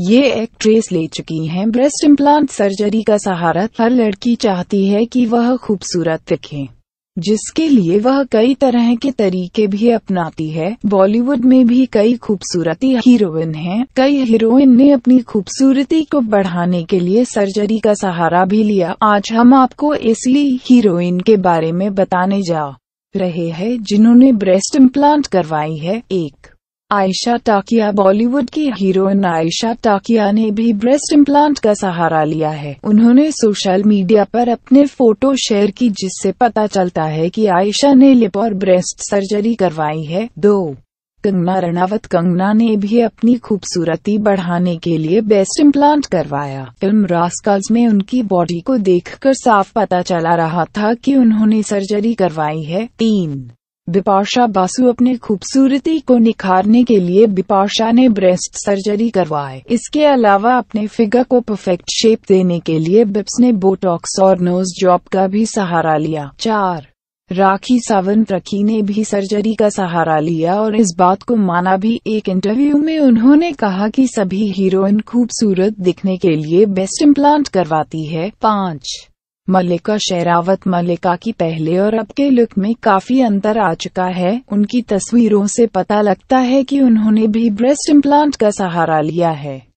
ये एक्ट्रेस ले चुकी हैं ब्रेस्ट इम्प्लांट सर्जरी का सहारा हर लड़की चाहती है कि वह खूबसूरत दिखे जिसके लिए वह कई तरह के तरीके भी अपनाती है बॉलीवुड में भी कई खूबसूरती हीरोइन हैं। कई हीरोइन ने अपनी खूबसूरती को बढ़ाने के लिए सर्जरी का सहारा भी लिया आज हम आपको इसलिए हीरोइन के बारे में बताने जा रहे हैं जिन्होंने ब्रेस्ट इम्प्लांट करवाई है एक आयशा टाकिया बॉलीवुड की हीरोइन आयशा टाकिया ने भी ब्रेस्ट इम्प्लांट का सहारा लिया है उन्होंने सोशल मीडिया पर अपने फोटो शेयर की जिससे पता चलता है कि आयशा ने लिप और ब्रेस्ट सर्जरी करवाई है दो कंगना रणावत कंगना ने भी अपनी खूबसूरती बढ़ाने के लिए बेस्ट इम्प्लांट करवाया फिल्म रास्कल्स में उनकी बॉडी को देखकर साफ पता चला रहा था कि उन्होंने सर्जरी करवाई है तीन बिपाशा बासु अपने खूबसूरती को निखारने के लिए बिपाशा ने ब्रेस्ट सर्जरी करवाए इसके अलावा अपने फिगर को परफेक्ट शेप देने के लिए बिप्स ने बोटॉक्स और नोज जॉब का भी सहारा लिया चार राखी सावंत रखी ने भी सर्जरी का सहारा लिया और इस बात को माना भी एक इंटरव्यू में उन्होंने कहा कि सभी हीरोइन खूबसूरत दिखने के लिए बेस्ट इम्प्लांट करवाती है पाँच मलिका शेरावत मलिका की पहले और अब के लुक में काफी अंतर आ चुका है उनकी तस्वीरों से पता लगता है कि उन्होंने भी ब्रेस्ट इम्प्लांट का सहारा लिया है